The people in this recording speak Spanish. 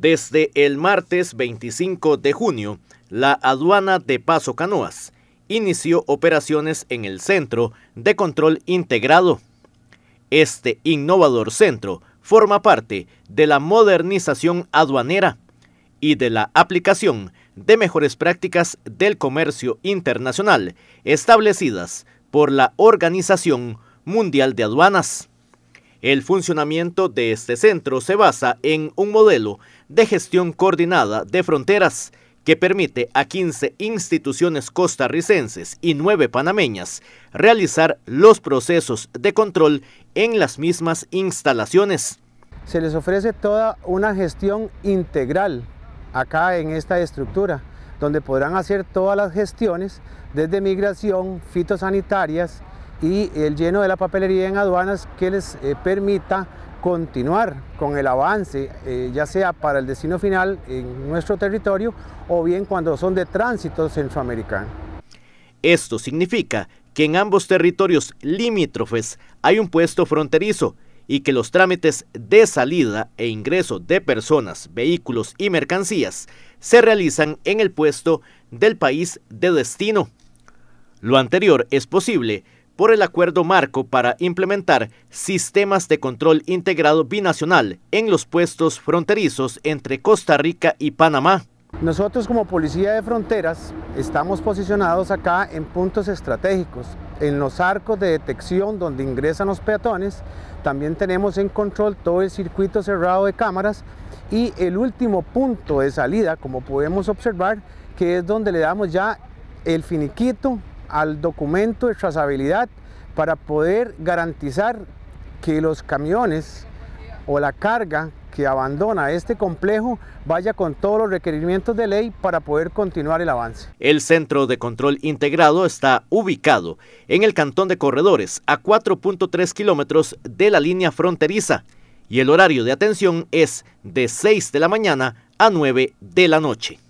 Desde el martes 25 de junio, la aduana de Paso Canoas inició operaciones en el Centro de Control Integrado. Este innovador centro forma parte de la modernización aduanera y de la aplicación de mejores prácticas del comercio internacional establecidas por la Organización Mundial de Aduanas. El funcionamiento de este centro se basa en un modelo de gestión coordinada de fronteras que permite a 15 instituciones costarricenses y 9 panameñas realizar los procesos de control en las mismas instalaciones. Se les ofrece toda una gestión integral acá en esta estructura, donde podrán hacer todas las gestiones desde migración, fitosanitarias, y el lleno de la papelería en aduanas que les eh, permita continuar con el avance, eh, ya sea para el destino final en nuestro territorio o bien cuando son de tránsito centroamericano. Esto significa que en ambos territorios limítrofes hay un puesto fronterizo y que los trámites de salida e ingreso de personas, vehículos y mercancías se realizan en el puesto del país de destino. Lo anterior es posible por el acuerdo marco para implementar sistemas de control integrado binacional en los puestos fronterizos entre Costa Rica y Panamá. Nosotros como Policía de Fronteras estamos posicionados acá en puntos estratégicos, en los arcos de detección donde ingresan los peatones, también tenemos en control todo el circuito cerrado de cámaras y el último punto de salida, como podemos observar, que es donde le damos ya el finiquito al documento de trazabilidad para poder garantizar que los camiones o la carga que abandona este complejo vaya con todos los requerimientos de ley para poder continuar el avance. El centro de control integrado está ubicado en el cantón de Corredores, a 4.3 kilómetros de la línea fronteriza, y el horario de atención es de 6 de la mañana a 9 de la noche.